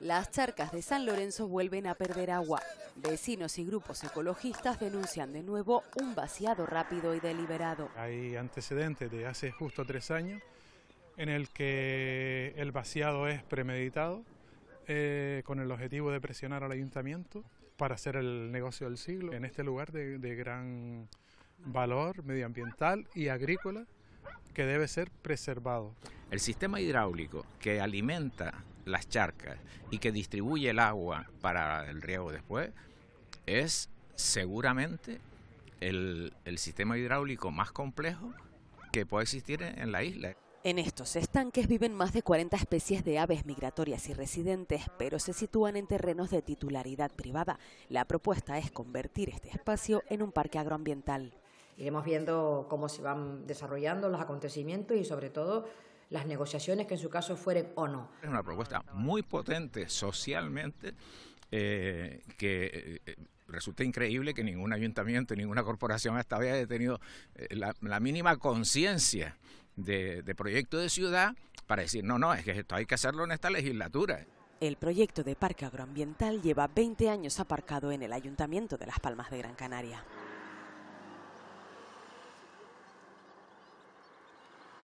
Las charcas de San Lorenzo vuelven a perder agua. Vecinos y grupos ecologistas denuncian de nuevo un vaciado rápido y deliberado. Hay antecedentes de hace justo tres años en el que el vaciado es premeditado eh, con el objetivo de presionar al ayuntamiento para hacer el negocio del siglo en este lugar de gran valor medioambiental y agrícola que debe ser preservado. El sistema hidráulico que alimenta las charcas y que distribuye el agua para el riego después es seguramente el, sistema hidráulico más complejo que puede existir en, la isla. En estos estanques viven más de 40 especies de aves migratorias y residentes, pero se sitúan en terrenos de titularidad privada. La propuesta es convertir este espacio en un parque agroambiental. Iremos viendo cómo se van desarrollando los acontecimientos y sobre todo las negociaciones que en su caso fueren o no. Es una propuesta muy potente socialmente eh, que eh, eh, resulta increíble que ningún ayuntamiento, ninguna corporación hasta hoy haya tenido la, mínima conciencia de, de proyecto de ciudad para decir, no, no, es que esto hay que hacerlo en esta legislatura. El proyecto de parque agroambiental lleva 20 años aparcado en el Ayuntamiento de Las Palmas de Gran Canaria.